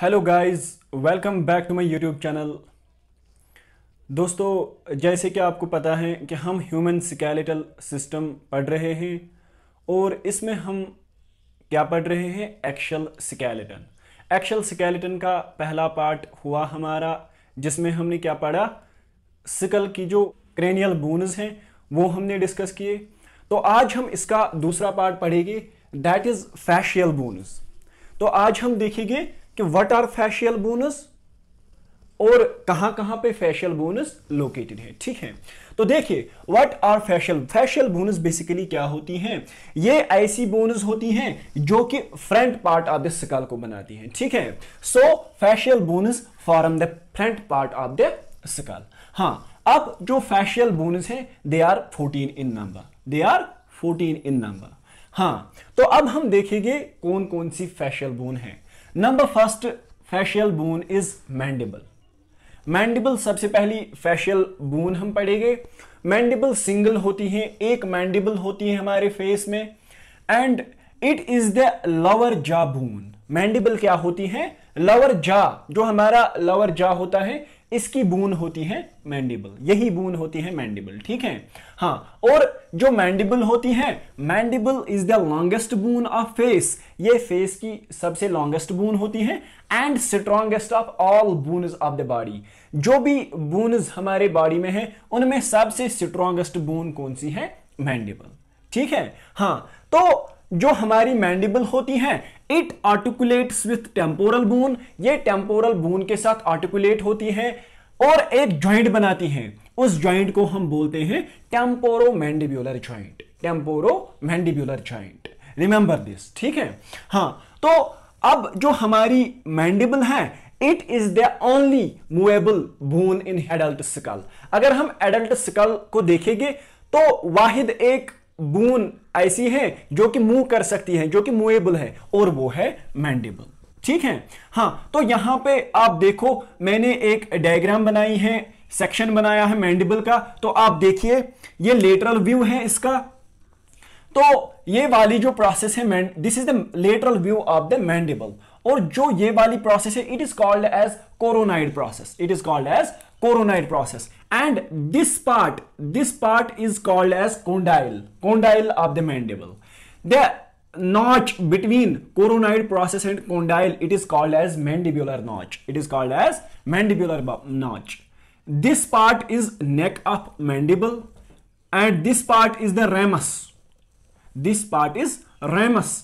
Hello guys welcome back to my YouTube channel दोस्तों जैसे कि आपको पता है कि हम ह्यूमन स्केलेटल सिस्टम पढ़ रहे हैं और इसमें हम क्या पढ़ रहे हैं एक्शल स्केलेटन एक्शल स्केलेटन का पहला पार्ट हुआ हमारा जिसमें हमने क्या पढ़ा सिकल की जो क्रेनियल बोनस हैं वो हमने डिस्कस किए तो आज हम इसका दूसरा पार्ट पढ़ेंगे दैट इज़ फैशियल बोनस तो आज हम देखेंगे कि व्हाट आर फैशियल बोनस और कहां कहां पे फैशियल बोनस लोकेटेड है ठीक है तो देखिए what are facial facial bones basically क्या होती हैं ये ऐसी बोनस होती हैं जो कि front part of the skull को बनाती हैं ठीक है so facial bones form the front part of the skull हाँ अब जो फैशियल बोनस हैं they are fourteen in number they are fourteen in number हाँ तो अब हम देखेंगे कौन कौन सी फैशियल बोन है number first facial bone is mandible mandible सबसे पहली फैशियल बोन हम पढ़ेंगे मैंडिबल सिंगल होती है एक मैंडिबल होती है हमारे फेस में and it is the lower jaw bone mandible क्या होती है लवर जा जो हमारा लवर जा होता है इसकी बून होती है मैंडिबल यही बून होती है मैंडिबल ठीक है हाँ और जो मैंडिबल होती है mandible is the longest bone of face ये फेस की सबसे लॉन्गेस्ट बून होती है and strongest of all bones of the body जो भी बूनज हमारे बॉडी में है उनमें सबसे स्ट्रॉन्गेस्ट बून कौन सी है मैंडिबल ठीक है हाँ तो जो हमारी मैंडिबल होती है it articulate with temporal bone ये टेम्पोरल बोन के साथ आर्टिकुलेट होती है और एक ज्वाइंट बनाती है उस ज्वाइंट को हम बोलते हैं temporomandibular joint temporomandibular joint remember this ठीक है हाँ तो अब जो हमारी मैंडिबल है it is the only movable bone in adult skull अगर हम एडल्ट स्कल को देखेंगे तो वाहिद एक बून ऐसी हैं जो कि मूव कर सकती हैं जो कि मूवेबल है और वो है मैंडेबल ठीक है हाँ तो यहां पे आप देखो मैंने एक डायग्राम बनाई है सेक्शन बनाया है मैंडेबल का तो आप देखिए ये लेटरल व्यू है इसका तो ये वाली जो प्रोसेस है this is the lateral view of the mandible और जो ये वाली प्रोसेस है it is called as coronoid process it is called as coronoid process and this part this part is called as condyle condyle of the mandible the notch between coronoid process and condyle it is called as mandibular notch it is called as mandibular notch this part is neck of mandible and this part is the ramus this part is ramus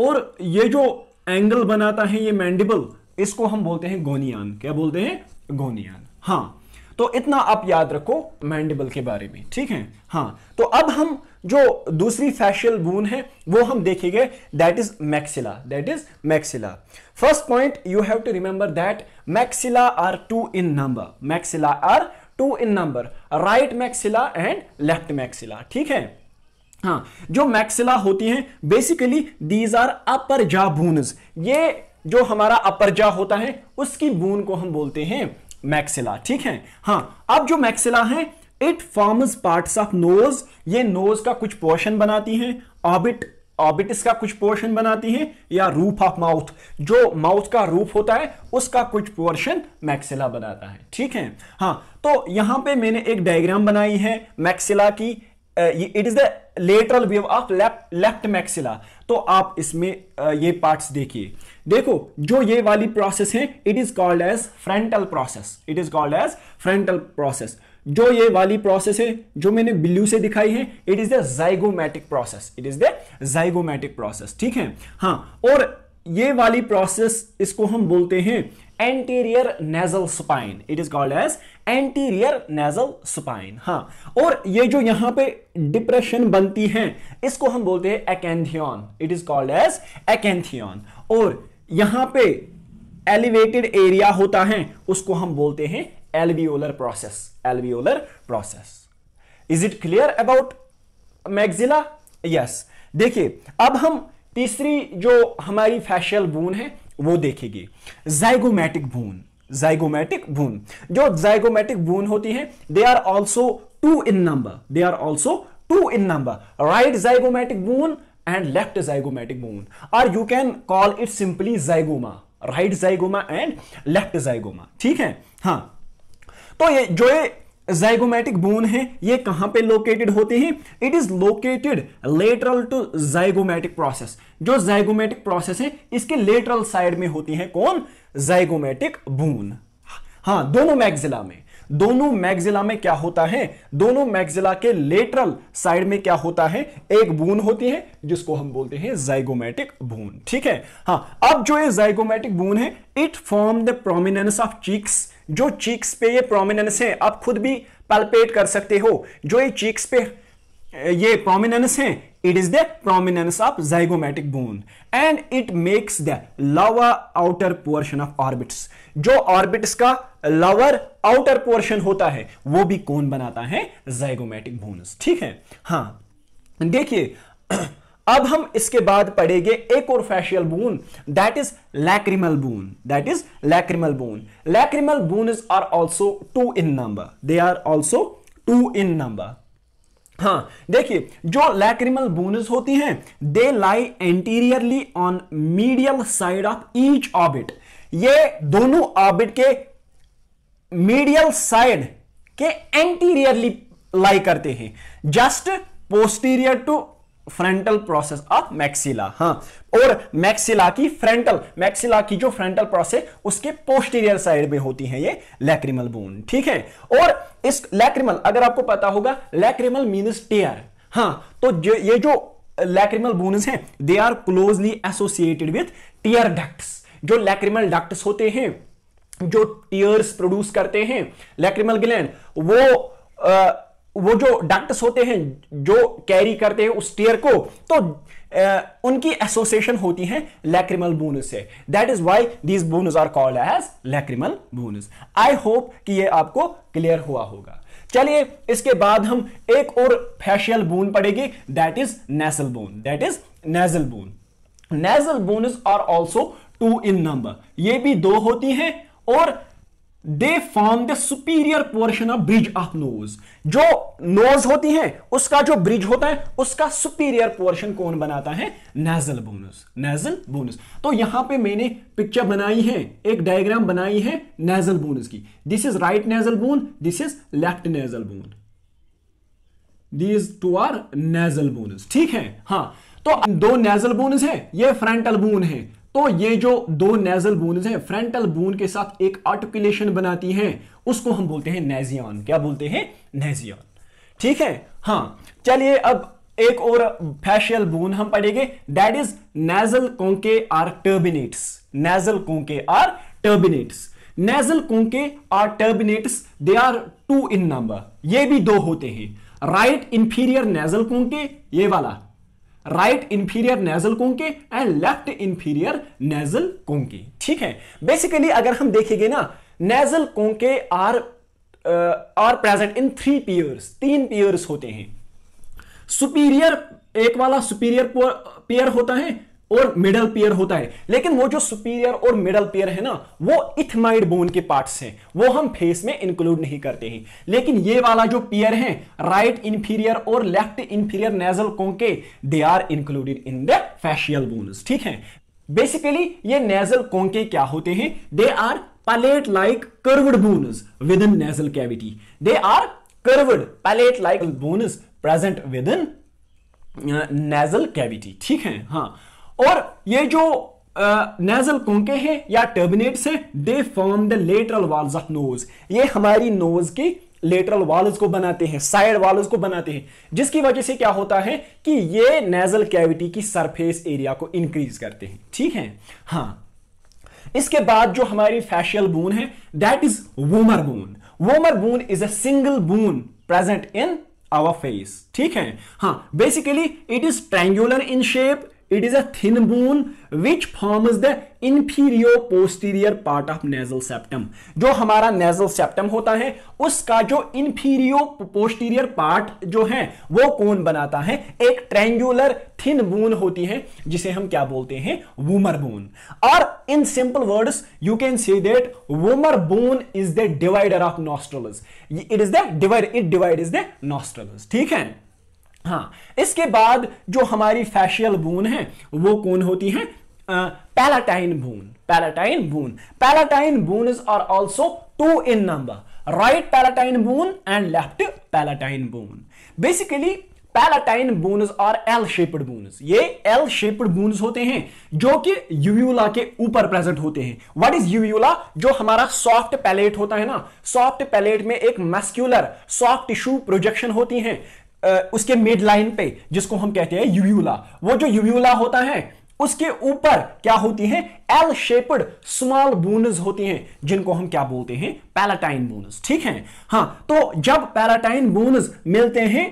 और ये जो angle बनाता है ये mandible इसको हम बोलते हैं गोनियान क्या बोलते हैं गोनियान हाँ तो इतना आप याद रखो मैंडिबल के बारे में ठीक है हाँ तो अब हम जो दूसरी फैशियल बून है वो हम देखेंगे that is maxilla that is maxilla first point you have to remember that maxilla are two in number maxilla are two in number right maxilla and left maxilla ठीक है हाँ जो मैक्सिला होती हैं बेसिकली दीज आर अपर जा बूनज ये जो हमारा अपर जा होता है उसकी बून को हम बोलते हैं मैक्सिला ठीक है हाँ अब जो मैक्सिला है it forms parts of nose ये नोज का कुछ पोर्शन बनाती है ऑबिट ऑबिट इसका कुछ पोर्शन बनाती है या रूफ ऑफ माउथ जो माउथ का रूफ होता है उसका कुछ पोर्शन मैक्सिला बनाता है ठीक है हाँ तो यहां पे मैंने एक डायग्राम बनाई है मैक्सिला की it is the lateral view of left left maxilla तो आप इसमें ये पार्ट्स देखिए देखो जो ये वाली प्रोसेस है it is called as frontal process it is called as frontal process जो ये वाली प्रोसेस है जो मैंने ब्लू से दिखाई है it is the zygomatic process it is the zygomatic process ठीक है हाँ और ये वाली प्रोसेस इसको हम बोलते हैं anterior nasal spine it is called as anterior nasal spine हाँ और ये जो यहां पे डिप्रेशन बनती है इसको हम बोलते हैं acanthion it is called as acanthion और यहां पे एलिवेटेड एरिया होता है उसको हम बोलते हैं alveolar process alveolar process is it clear about maxilla yes देखिए अब हम तीसरी जो हमारी फैशियल बून है वो देखेगी जाइगोमैटिक भून जाइगोमैटिक भून जो जाइगोमैटिक भून होती है they are also two in number they are also two in number right zygomatic bone and left zygomatic bone और you can call it simply zygoma right zygoma and left zygoma ठीक है हाँ तो ये जो ये जाइगोमेटिक बोन है ये कहां पे लोकेटेड होते हैं it is located lateral to zygomatic process जो जाइगोमेटिक प्रोसेस है इसके लेटरल साइड में होती है कौन जाइगोमेटिक बोन हाँ दोनों मैग्जिला में दोनों मैगजिला में क्या होता है दोनों मैगजिला के लेटरल साइड में क्या होता है एक बून होती है जिसको हम बोलते हैं जाइगोमेटिक बून ठीक है हाँ अब जो ये जाइगोमेटिक बून है it form the prominence of cheeks जो चीक्स पे ये प्रोमिनेंस है आप खुद भी पैल्पेट कर सकते हो जो ये चीक्स पे ये प्रोमिनेंस है it is the prominence of zygomatic bone and it makes the lower outer portion of orbits जो ऑर्बिट्स का लवर आउटर पोर्शन होता है वो भी कौन बनाता है जाइगोमेटिक bones ठीक है हाँ देखिए अब हम इसके बाद पढ़ेंगे एक और facial bone that is lacrimal bone that is lacrimal bone lacrimal bone are also two in number they are also two in number हाँ देखिए जो लैक्रिमल बोनस होती हैं they lie anteriorly on medial side of each orbit ये दोनों orbit के medial side के anteriorly lie करते हैं just posterior to frontal process of maxilla हाँ और मैक्सिला की फ्रंटल मैक्सिला की जो फ्रंटल प्रोसेस उसके पोस्टीरियर साइड में होती है ये लैक्रिमल बोन ठीक है और इस लैक्रिमल अगर आपको पता होगा लैक्रिमल मीनस टेयर हाँ तो जो ये जो लैक्रिमल बोन्स हैं they are closely associated with tear ducts जो लैक्रिमल डक्ट्स होते हैं जो टीयर्स प्रोड्यूस करते हैं लैक्रिमल ग्लैंड वो आ, वो जो डक्ट्स होते हैं जो कैरी करते हैं उस टीयर को तो उनकी एसोसिएशन होती है लैक्रिमल बोनस से that is why these bones are called as lacrimal bones I hope कि ये आपको क्लियर हुआ होगा चलिए इसके बाद हम एक और फैशियल बोन पड़ेगी that is nasal bone that is nasal bone nasal bones are also two in number ये भी दो होती हैं और they form the superior portion of bridge of nose जो नोज होती है उसका जो ब्रिज होता है उसका सुपीरियर पोर्शन कौन बनाता है नेजल बोनस नेजल बोनस तो यहां पे मैंने पिक्चर बनाई है एक डायग्राम बनाई है नेजल बोनस की this is right nasal bone this is left nasal bone these two are nasal bones ठीक है हाँ तो दो नेजल बोनस है ये फ्रंटल बोन है तो ये जो दो नेजल बोन्स हैं फ्रंटल बोन के साथ एक आर्टिकुलेशन बनाती हैं उसको हम बोलते हैं नेजियन क्या बोलते हैं नेजियन ठीक है हाँ चलिए अब एक और फैशियल बोन हम पढ़ेंगे that is nasal conchae or turbinates nasal conchae or turbinates nasal conchae or turbinates they are two in number ये भी दो होते हैं राइट इंफीरियर नेजल कोंके ये वाला right inferior nasal conchae and left inferior nasal conchae ठीक है basically अगर हम देखेंगे ना nasal conchae are are present in three pairs तीन पियर्स होते हैं सुपीरियर एक वाला सुपीरियर पियर होता है और मिडल पेयर होता है लेकिन वो जो सुपीरियर और मिडल पेयर है ना वो इथमाइड बोन के पार्ट्स हैं वो हम फेस में इंक्लूड नहीं करते हैं लेकिन ये वाला जो पेयर है राइट इंफीरियर और left inferior nasal conchae they are included in the facial bones ठीक है बेसिकली ये नेजल कोंके क्या होते हैं they are plate like curved bones within nasal cavity they are curved plate like bones present within nasal cavity ठीक है हाँ और ये जो नेजल कोंके हैं या टर्बिनेट्स हैं they form the lateral walls of nose ये हमारी नोज की लेटरल वॉल्स को बनाते हैं साइड वॉल्स को बनाते हैं जिसकी वजह से क्या होता है कि ये नेजल कैविटी की सरफेस एरिया को इंक्रीज करते हैं ठीक है हाँ इसके बाद जो हमारी फैशियल बून है that is vomer bone vomer bone is a single bone present in our face ठीक है हाँ basically it is triangular in shape It is a thin bone which forms the inferior posterior part of nasal septum. जो हमारा nasal septum होता है उसका जो inferior posterior part जो है वो कौन बनाता है एक triangular thin bone होती है जिसे हम क्या बोलते हैं वूमर बोन और in simple words you can say that vomer bone is the divider of nostrils it is the divide it divide is the nostrils ठीक है हाँ इसके बाद जो हमारी फैशियल बून है वो कौन होती है palatine bone palatine bone palatine bone is are also two in number right palatine bone and left palatine bone basically palatine bones और एल शेप्ड बोनस ये एल शेप्ड बोनस होते हैं जो कि यूव्यूला के ऊपर प्रेजेंट होते हैं व्हाट इज यूव्यूला जो हमारा सॉफ्ट पैलेट होता है ना सॉफ्ट पैलेट में एक मस्क्यूलर सॉफ्ट टिश्यू प्रोजेक्शन होती है उसके मिड लाइन पे जिसको हम कहते हैं यूव्यूला वो जो यूव्यूला होता है उसके ऊपर क्या होती है एल शेपड स्मॉल बोनस होती हैं जिनको हम क्या बोलते हैं पैलाटाइन बोनस ठीक है हाँ तो जब पैलाटाइन बोनस मिलते हैं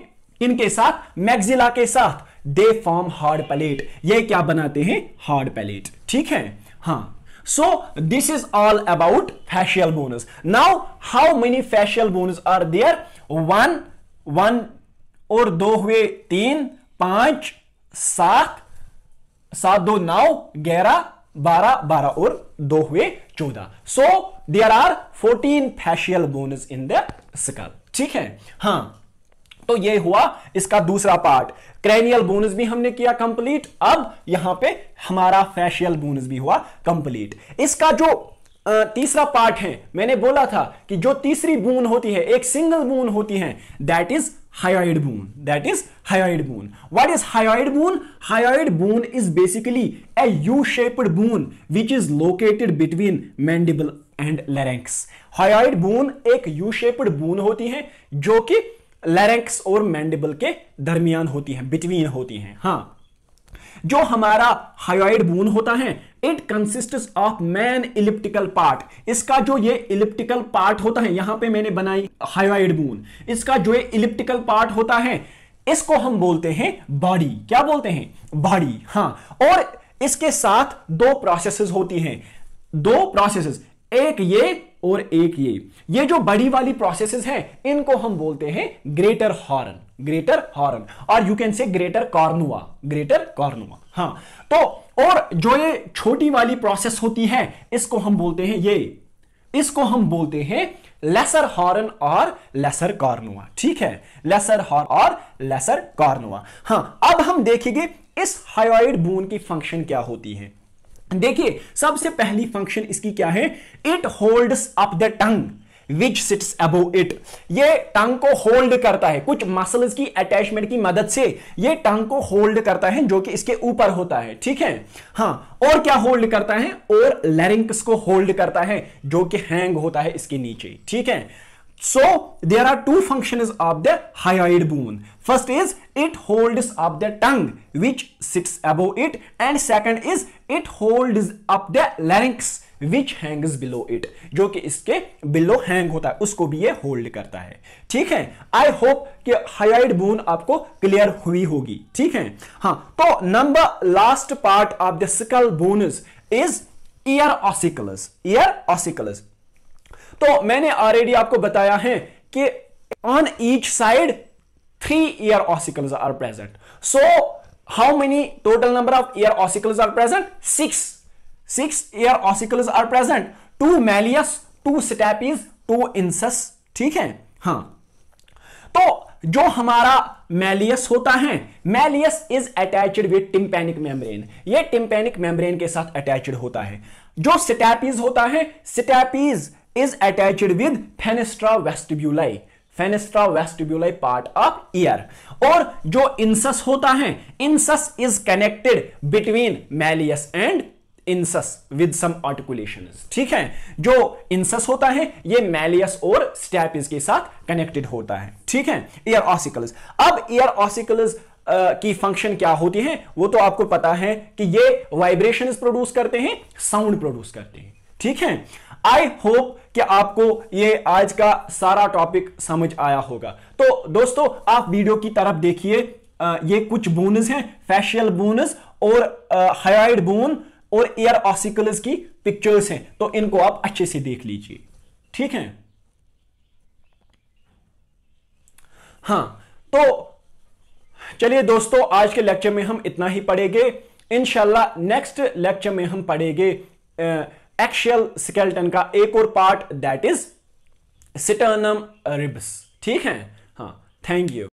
इनके साथ मैग्जिला के साथ दे फॉर्म हार्ड पैलेट ये क्या बनाते हैं हार्ड पैलेट ठीक है हाँ so this is all about facial bones now how many facial bones are there one one और दो हुए तीन पांच सात सात दो नौ ग्यारह बारह बारह और दो हुए चौदह so there are fourteen facial bones in the skull ठीक है हाँ तो ये हुआ इसका दूसरा पार्ट क्रेनियल बोनस भी हमने किया कंप्लीट अब यहां पे हमारा फैशियल बोनस भी हुआ कंप्लीट इसका जो तीसरा पार्ट है मैंने बोला था कि जो तीसरी बून होती है एक सिंगल बून होती है that is hyoid bone that is hyoid bone what is hyoid bone hyoid bone is basically a u-shaped bone which is located between mandible and larynx hyoid bone ek u-shaped bone hoti hai jo ki larynx aur mandible ke darmiyan hoti hai between hoti hai ha जो हमारा hyoid bone होता है it consist of main elliptical part इसका जो ये elliptical part होता है यहां पे मैंने बनाई हायोइड बोन इसका जो ये इलिप्टिकल पार्ट होता है इसको हम बोलते हैं बॉडी क्या बोलते हैं बॉडी हाँ और इसके साथ दो प्रोसेसेस होती हैं दो प्रोसेसेस एक ये और एक ये ये जो बड़ी वाली प्रोसेसेस हैं इनको हम बोलते हैं ग्रेटर हॉर्न ग्रेटर हॉर्न और you can say greater cornua greater cornua हाँ तो और जो ये छोटी वाली प्रोसेस होती है इसको हम बोलते हैं ये इसको हम बोलते हैं लेसर हॉर्न और लेसर कॉर्नुआ ठीक है लेसर हॉर्न और लेसर कॉर्नुआ हाँ अब हम देखेंगे इस हाइड बोन की फंक्शन क्या होती है देखिए सबसे पहली फंक्शन इसकी क्या है it holds up the tongue which sits above it ये टंग को होल्ड करता है कुछ मसल की अटैचमेंट की मदद से ये टंग को होल्ड करता है जो कि इसके ऊपर होता है ठीक है हाँ और क्या होल्ड करता है और लेरिंक्स को होल्ड करता है जो कि हैंग होता है इसके नीचे ठीक है so there are two function of the hyoid bone first is it hold up the tongue which sits above it and second is it hold up the larynx which hangs below it जो कि इसके below hang होता है उसको भी ये hold करता है ठीक है आई होप कि हाइड बोन आपको क्लियर हुई होगी ठीक है हाँ तो number last part of the skull bones is ear ossicles ear ossicles तो मैंने ऑलरेडी आपको बताया है कि on each side three ear ossicles are present so how many total number of ear ossicles are present six six ear ossicles are present two malleus two stapes two incus ठीक है हाँ तो जो हमारा मैलियस होता है malleus is attached with tympanic membrane ये tympanic membrane के साथ अटैच्ड होता है जो सिटैपीज होता है stapes is attached with fenestra vestibuli fenestra vestibuli part of ear और जो इंसस होता है incus is connected between malleus and incus with some articulation ठीक है जो इंसस होता है ये मैलियस और स्टैपिस के साथ कनेक्टेड होता है ठीक है ईयर ऑसिकल्स अब ईयर ऑसिकल्स की फंक्शन क्या होती है वो तो आपको पता है कि ये वाइब्रेशन प्रोड्यूस करते हैं साउंड प्रोड्यूस करते हैं ठीक है आई होप कि आपको ये आज का सारा टॉपिक समझ आया होगा तो दोस्तों आप वीडियो की तरफ देखिए ये कुछ बोनस हैं फैशियल बोनस और हाइड बोन और एयर ऑसिकल्स की पिक्चर्स हैं तो इनको आप अच्छे से देख लीजिए ठीक है हाँ तो चलिए दोस्तों आज के लेक्चर में हम इतना ही पढ़ेंगे इनशाला नेक्स्ट लेक्चर में हम पढ़ेंगे एक्शियल स्केल्टन का एक और part that is sternum ribs ठीक है हाँ थैंक यू